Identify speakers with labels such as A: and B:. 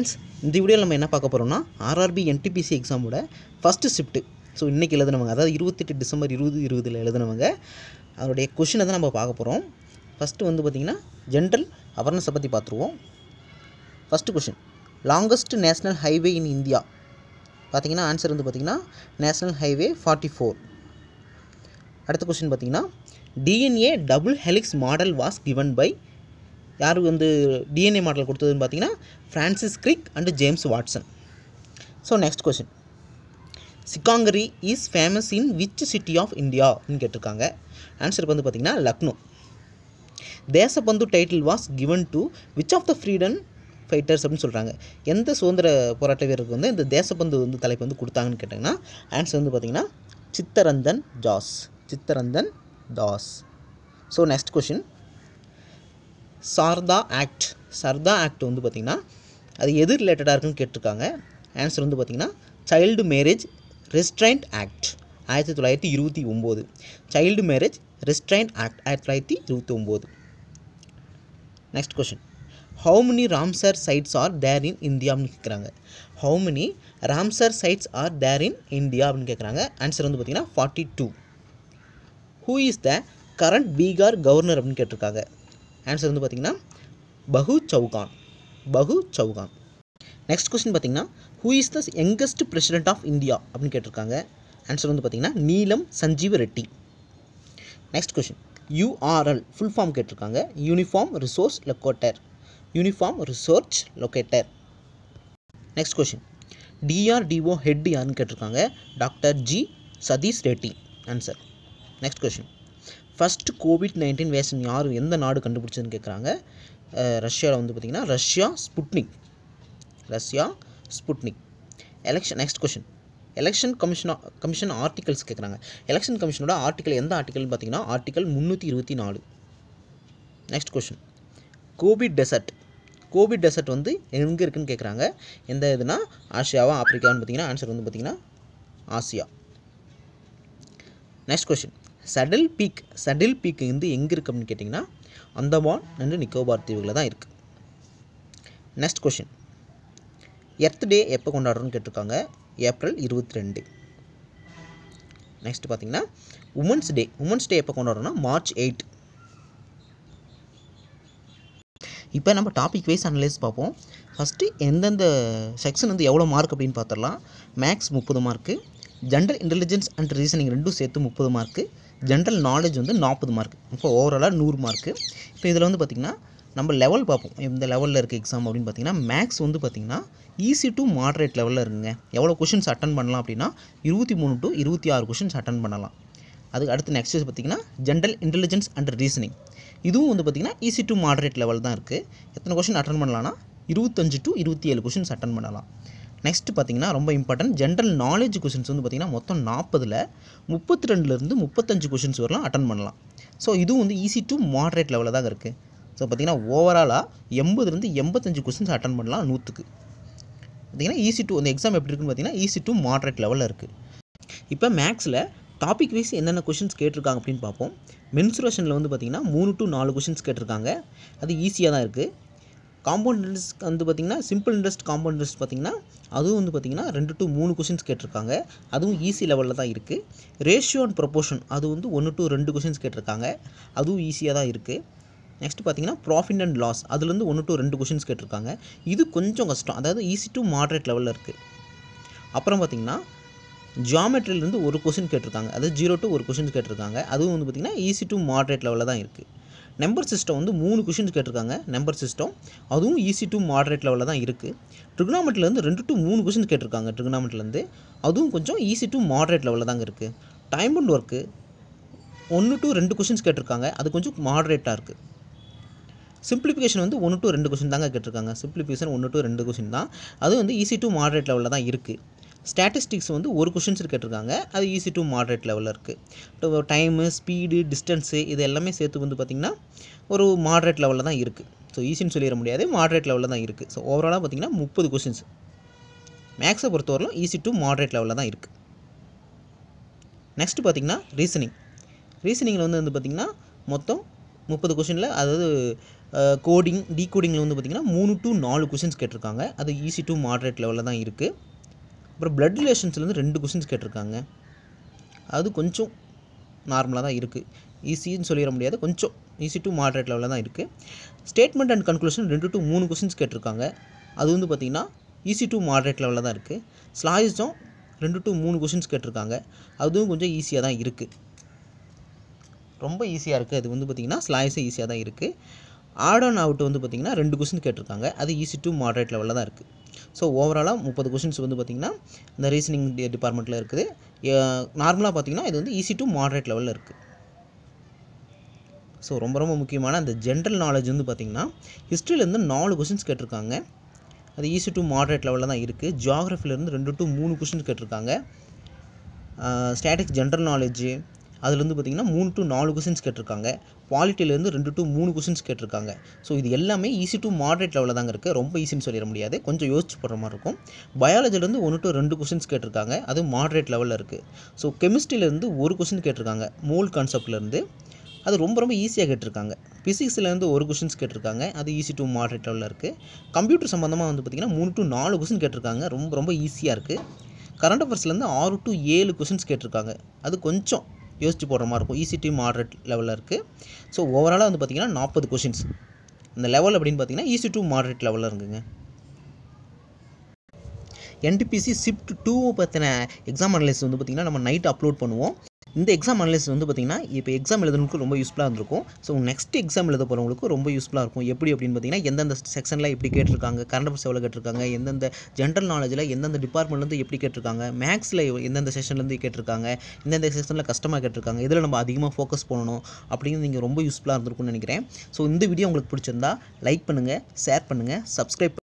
A: friends இந்த வீடியோவில் நம்ம என்ன பார்க்க போகிறோம்னா ஆர்ஆர்பி என்டிபிசி எக்ஸாமோட ஃபஸ்ட்டு ஷிஃப்ட்டு ஸோ இன்றைக்கி எழுதினவங்க அதாவது இருபத்தெட்டு டிசம்பர் இருபது இருபதில் எழுதுனவங்க அதனுடைய கொஷினை தான் நம்ம பார்க்க போகிறோம் ஃபஸ்ட்டு வந்து பார்த்திங்கன்னா ஜென்ரல் அவர்னஸை பற்றி பார்த்துருவோம் first question longest national highway in India பார்த்திங்கன்னா ஆன்சர் வந்து பார்த்திங்கன்னா நேஷ்னல் ஹைவே ஃபார்ட்டி ஃபோர் அடுத்த கொஷின் பார்த்திங்கன்னா DNA double helix model was given by யார் வந்து டிஎன்ஏ மாடல் கொடுத்ததுன்னு பார்த்தீங்கன்னா Francis Crick and James Watson so next question chikankari is famous in which city of இந்தியான்னு கேட்டிருக்காங்க ஆன்சர் வந்து பார்த்திங்கன்னா Lucknow Deshbandhu title was given to which of the freedom fighters அப்படின்னு சொல்கிறாங்க எந்த சுதந்திர போராட்ட வீரருக்கு வந்து இந்த தேசபந்து வந்து தலைப்பு வந்து கொடுத்தாங்கன்னு கேட்டிங்கன்னா ஆன்சர் வந்து பார்த்திங்கன்னா Chittaranjan Das Chittaranjan Das so next question Sarda act Sarda act வந்து பார்த்திங்கன்னா அது எது ரிலேட்டடாக இருக்குன்னு கேட்டிருக்காங்க ஆன்சர் வந்து பார்த்திங்கன்னா சைல்டு மேரேஜ் ரெஸ்ட்ரைண்ட் ஆக்ட் ஆயிரத்தி தொள்ளாயிரத்தி இருபத்தி ஒம்போது சைல்டு மேரேஜ் ரெஸ்ட்ரைண்ட் ஆக்ட் ஆயிரத்தி தொள்ளாயிரத்தி இருபத்தி ஒம்போது next question how many Ramsar sites are there in India அப்படின்னு கேட்குறாங்க how many Ramsar sites are there in India அப்படின்னு கேட்குறாங்க ஆன்சர் வந்து பார்த்திங்கன்னா forty two who is the current Bihar governor அப்படின்னு கேட்டிருக்காங்க ஆன்சர் வந்து பார்த்தீங்கன்னா பகு சௌகான் பகு சௌகான் நெக்ஸ்ட் கொஸ்டின் பார்த்தீங்கன்னா who is the youngest president of India அப்படின்னு கேட்டிருக்காங்க ஆன்சர் வந்து பார்த்தீங்கன்னா Neelam Sanjiva Reddy next question URL full form கேட்டிருக்காங்க uniform resource locator uniform research locator next question DRDO head யாருன்னு கேட்டிருக்காங்க doctor G Satheesh Reddy answer next question first covid nineteen vaccine யார் எந்த நாடு கண்டுபிடிச்சதுன்னு கேட்குறாங்க ரஷ்யாவில் வந்து பார்த்திங்கன்னா Russia Sputnik Russia Sputnik election next question election commission commission articles கேட்குறாங்க எலெக்ஷன் கமிஷனோட ஆர்டிக்கல் எந்த ஆர்டிக்கல்னு பார்த்தீங்கன்னா ஆர்டிக்கல் முந்நூற்றி இருபத்தி நாலு next question covid desert covid desert வந்து எங்கே இருக்குதுன்னு கேட்குறாங்க எந்த இதுனா ஆசியாவா ஆப்பிரிக்காவான்னு பார்த்தீங்கன்னா ஆன்சர் வந்து பார்த்திங்கன்னா Asia next question saddle peak saddle peak வந்து எங்கே இருக்குது அப்படின்னு கேட்டிங்கன்னா அந்தமான் அண்டு நிக்கோபார் தீவுகளில் தான் இருக்குது நெக்ஸ்ட் கொஷின் எர்த் டே எப்போ கொண்டாடுறோம்னு கேட்டிருக்காங்க ஏப்ரல் இருபத்தி ரெண்டு நெக்ஸ்ட் பார்த்தீங்கன்னா உமன்ஸ் டே உமன்ஸ் டே எப்போ கொண்டாடுறோம்னா மார்ச் எயிட் இப்போ நம்ம டாபிக் வைஸ் அனலைஸ் பார்ப்போம் ஃபஸ்ட்டு எந்தெந்த செக்ஷன் வந்து எவ்வளோ மார்க் அப்படின்னு பார்த்துடலாம் மேக்ஸ் முப்பது mark general intelligence and reasoning ரெண்டும் சேர்த்து முப்பது மார்க்கு ஜென்ரல் நாலேஜ் வந்து நாற்பது மார்க் இப்போ ஓவராலாக நூறு மார்க்கு இப்போ இதில் வந்து பார்த்திங்கன்னா நம்ம லெவல் பார்ப்போம் இந்த லெவலில் இருக்க எக்ஸாம் அப்படின்னு பார்த்திங்கன்னா மேக்ஸ் வந்து பார்த்திங்கன்னா ஈஸி டு மாட்ரேட் லெவலில் இருக்குங்க எவ்வளோ கொஷின்ஸ் அட்டன் பண்ணலாம் அப்படின்னா இருபத்தி மூணு டு இருபத்தி ஆறு கொஷின்ஸ் அட்டன் பண்ணலாம் அதுக்கு அடுத்து நெக்ஸ்ட் பார்த்திங்கன்னா ஜென்ரல் இன்டெலிஜென்ஸ் அண்ட் ரீசனிங் இதுவும் வந்து பார்த்திங்கன்னா ஈஸி டு மாட்ரேட் லெவல் தான் இருக்குது எத்தனை கொஷின் அட்டன் பண்ணலாம்னா இருபத்தஞ்சு டு இருபத்தி ஏழு கொஷின்ஸ் அட்டன் பண்ணலாம் நெக்ஸ்ட் பார்த்தீங்கன்னா ரொம்ப இம்பார்ட்டன்ட் ஜென்ரல் நாலேஜ் கொஷின்ஸ் வந்து பார்த்திங்கன்னா மொத்தம் நாற்பதில் முப்பத்தி ரெண்டுலேருந்து முப்பத்தஞ்சு கொஷின்ஸ் வரலாம் அட்டன் பண்ணலாம் ஸோ இதுவும் வந்து ஈஸி டு மாட்ரேட் லெவலில் தான் இருக்குது ஸோ பார்த்திங்கன்னா ஓவராலாக எண்பதுலேருந்து எண்பத்தஞ்சு கொஷின்ஸ் அட்டன் பண்ணலாம் நூற்றுக்கு பார்த்திங்கன்னா ஈஸி டு அந்த எக்ஸாம் எப்படி இருக்குன்னு பார்த்திங்கன்னா ஈஸி டு மாட்ரேட் லெவலில் இருக்குது இப்போ மேக்ஸில் டாபிக் வைஸ் என்னென்ன கொஷின்ஸ் கேட்டிருக்காங்க அப்படின்னு பார்ப்போம் மென்சுரேஷனில் வந்து பார்த்திங்கன்னா மூணு டு நாலு கொஷின்ஸ் கேட்டிருக்காங்க அது ஈஸியாக தான் இருக்குது காம்பவுண்ட் இன்ட்ரெஸ்ட் வந்து பார்த்திங்கன்னா சிம்பிள் இன்ட்ரெஸ்ட் காம்பவுண்ட் இன்ட்ரெஸ்ட் பார்த்திங்கன்னா அதுவும் வந்து பார்த்திங்கன்னா ரெண்டு டு மூணு கொஷின்ஸ் கேட்டிருக்காங்க அதுவும் ஈஸி லெவலில் தான் இருக்குது ரேஷியோ அண்ட் ப்ரொபோஷன் அது வந்து ஒன்று டு ரெண்டு கொஷின்ஸ் கேட்டிருக்காங்க அதுவும் ஈஸியாக தான் இருக்குது நெக்ஸ்ட் பார்த்தீங்கன்னா ப்ராஃபிட் அண்ட் லாஸ் அதுலேருந்து ஒன்று டு ரெண்டு கொஷின்ஸ் கேட்டிருக்காங்க இது கொஞ்சம் கஷ்டம் அதாவது ஈஸி டு மாட்ரேட் லெவலில் இருக்குது அப்புறம் பார்த்திங்கன்னா ஜியாமெட்ரிலேருந்து ஒரு கொஷின் கேட்டிருக்காங்க அதாவது ஜீரோ டு ஒரு கொஷின்ஸ் கேட்டிருக்காங்க அதுவும் வந்து பார்த்திங்கன்னா ஈஸி டு மாட்ரேட் லெவலில் தான் இருக்குது நம்பர் சிஸ்டம் வந்து மூணு கொஷின்ஸ் கேட்டிருக்காங்க நம்பர் சிஸ்டம் அதுவும் ஈஸி டு மாடரேட் லெவலில் தான் இருக்குது ட்ரிக்னாமெண்ட்லேருந்து ரெண்டு டு மூணு கொஷின்ஸ் கேட்டிருக்காங்க ட்ரிக்னாமெண்ட்லேருந்து அதுவும் கொஞ்சம் ஈஸி டு மாடரேட் லெவலில் தாங்க இருக்குது டைம் அண்ட் ஒர்க்கு ஒன்று டு ரெண்டு கொஷின்ஸ் கேட்டிருக்காங்க அது கொஞ்சம் மாடரேட்டாக இருக்குது சிம்பிளிஃபிகேஷன் வந்து ஒன்று டு ரெண்டு கொஷின் தாங்க கேட்டிருக்காங்க சிம்பிளிஃபிகேஷன் ஒன்று டு ரெண்டு கொஷின் தான் அது வந்து ஈஸி டு மாடரேட் லெவலில் தான் இருக்குது ஸ்டாட்டிஸ்டிக்ஸ் வந்து ஒரு கொஷின்ஸ் கேட்டிருக்காங்க அது ஈஸி டு மாட்ரேட் லெவலில் இருக்குது டைமு ஸ்பீடு டிஸ்டன்ஸு இது எல்லாமே சேர்த்து வந்து பார்த்திங்கன்னா ஒரு மாட்ரேட் லெவலில் தான் இருக்குது ஸோ ஈஸின்னு சொல்லிட முடியாது மாட்ரேட் லெவலில் தான் இருக்குது ஸோ ஓவராலாக பார்த்திங்கன்னா முப்பது கொஷின்ஸ் மேக்ஸை பொறுத்தவரையிலும் ஈஸி டு மாட்ரேட் லெவலில் தான் இருக்குது நெக்ஸ்ட்டு பார்த்திங்கன்னா ரீசனிங் ரீசனிங்கில் வந்து வந்து பார்த்திங்கன்னா மொத்தம் முப்பது கொஷினில் அதாவது கோடிங் டீ கோடிங்கில் வந்து பார்த்திங்கன்னா மூணு டு நாலு கொஷின்ஸ் கேட்டிருக்காங்க அது ஈஸி டு மாட்ரேட் லெவலில் தான் இருக்குது அப்புறம் ப்ளட் ரிலேஷன்ஸ்லேருந்து ரெண்டு கொஷின்ஸ் கேட்டிருக்காங்க அது கொஞ்சம் நார்மலாக தான் இருக்குது ஈஸின்னு சொல்லிட முடியாது கொஞ்சம் ஈஸி டு மாட்ரேட் லெவலில் தான் இருக்குது ஸ்டேட்மெண்ட் அண்ட் கன்க்ளூஷன் ரெண்டு டு மூணு கொஷின்ஸ் கேட்டிருக்காங்க அது வந்து பார்த்திங்கன்னா ஈஸி டு மாட்ரேட் லெவலில் தான் இருக்குது ஸ்லாய்ஸும் ரெண்டு டு மூணு கொஷின்ஸ் கேட்டிருக்காங்க அதுவும் கொஞ்சம் ஈஸியாக தான் இருக்குது ரொம்ப ஈஸியாக இருக்குது அது வந்து பார்த்திங்கன்னா ஸ்லாய்ஸும் ஈஸியாக தான் இருக்குது ஆட் ஆன் அவுட் வந்து பார்த்திங்கன்னா ரெண்டு கொஷின் கேட்டிருக்காங்க அது ஈஸி டு மாடரேட் லெவலில் தான் இருக்குது ஸோ ஓவராலாக முப்பது கொஷின்ஸ் வந்து பார்த்திங்கன்னா இந்த ரீசனிங் டிபார்ட்மெண்ட்டில் இருக்குது நார்மலாக பார்த்திங்கன்னா இது வந்து ஈஸி டு மாடரேட் லெவலில் இருக்குது ஸோ ரொம்ப ரொம்ப முக்கியமான அந்த ஜென்ரல் நாலேஜ் வந்து பார்த்திங்கன்னா ஹிஸ்ட்ரியிலேருந்து நாலு கொஷின்ஸ் கேட்டிருக்காங்க அது ஈஸி டு மாடரேட் லெவலில் தான் இருக்குது ஜியாகிரஃபிலேருந்து ரெண்டு டு மூணு கொஷின்ஸ் கேட்டிருக்காங்க ஸ்டாட்டிக்ஸ் ஜென்ரல் நாலேஜு அதில் வந்து பார்த்திங்கன்னா மூணு டு நாலு கொஷின்ஸ் கேட்டிருக்காங்க குவாலிட்டியிலேருந்து ரெண்டு டு மூணு கொஷின்ஸ் கேட்டிருக்காங்க ஸோ இது எல்லாமே ஈஸி டு மாடரேட் லெவலில் தாங்க இருக்குது ரொம்ப ஈஸின்னு சொல்லிட முடியாது கொஞ்சம் யோசிச்சு போடுற மாதிரி இருக்கும் பயாலஜிலேருந்து ஒன்று டு ரெண்டு கொஷின்ஸ் கேட்டிருக்காங்க அது மாடரேட் லெவலில் இருக்குது ஸோ கெமிஸ்ட்ரியிலேருந்து ஒரு கொஷின் கேட்டிருக்காங்க மோல் கான்செப்ட்லேருந்து அது ரொம்ப ரொம்ப ஈஸியாக கேட்டிருக்காங்க ஃபிசிக்ஸ்லேருந்து ஒரு கொஷின்ஸ் கேட்டிருக்காங்க அது ஈஸி டு மாடரேட் லெவலில் இருக்குது கம்ப்யூட்டர் சம்மந்தமாக வந்து பார்த்திங்கன்னா மூணு டு நாலு கொஷின் கேட்டிருக்காங்க ரொம்ப ரொம்ப ஈஸியாக இருக்குது கரண்ட் அஃபேர்ஸ்லேருந்து ஆறு டு ஏழு கொஷின்ஸ் கேட்டிருக்காங்க அது கொஞ்சம் யோசித்து போடுற மாதிரி இருக்கும் ஈஸி டு மாடரேட் லெவலில் இருக்குது ஸோ ஓவராலாக வந்து பார்த்திங்கன்னா நாற்பது கொஷின்ஸ் இந்த லெவல் அப்படின்னு பார்த்திங்கன்னா ஈஸி டு மாடரேட் லெவலில் இருக்குங்க என்டிபிசி ஷிஃப்ட் டூ பற்றின எக்ஸாம் அனலைஸ் வந்து பார்த்திங்கன்னா நம்ம நைட் அப்லோட் பண்ணுவோம் இந்த எக்ஸாம் அனலிசிஸ் வந்து பார்த்திங்கன்னா இப்போ எக்ஸாம் எழுதுனவங்களுக்கு ரொம்ப யூஸ்ஃபுல்லாக இருந்திருக்கும் ஸோ நெக்ஸ்ட் எக்ஸாம் எழுத போகிறவங்களுக்கு ரொம்ப யூஸ்ஃபுல்லாக இருக்கும் எப்படி அப்படின்னு பார்த்தீங்கன்னா எந்தெந்த செக்ஷனில் எப்படி கேட்டிருக்காங்க கரண்ட் அஃபேர்ஸ் எவ்வளோ கேட்டிருக்காங்க எந்தெந்த ஜென்ரல் நாலேஜில் எந்தெந்த டிபார்ட்மெண்ட்லேருந்து எப்படி கேட்டிருக்காங்க மேக்ஸில் எந்தெந்த செஷன்லேருந்து கேட்டிருக்காங்க எந்தெந்த செஷனில் கஷ்டமாக கேட்டிருக்காங்க இதில் நம்ம அதிகமாக ஃபோக்கஸ் பண்ணணும் அப்படின்னு நீங்கள் ரொம்ப யூஸ்ஃபுல்லாக இருந்திருக்கும்னு நினைக்கிறேன் ஸோ இந்த வீடியோ உங்களுக்கு பிடிச்சிருந்தா லைக் பண்ணுங்கள் ஷேர் பண்ணுங்கள் சப்ஸ்கிரைப்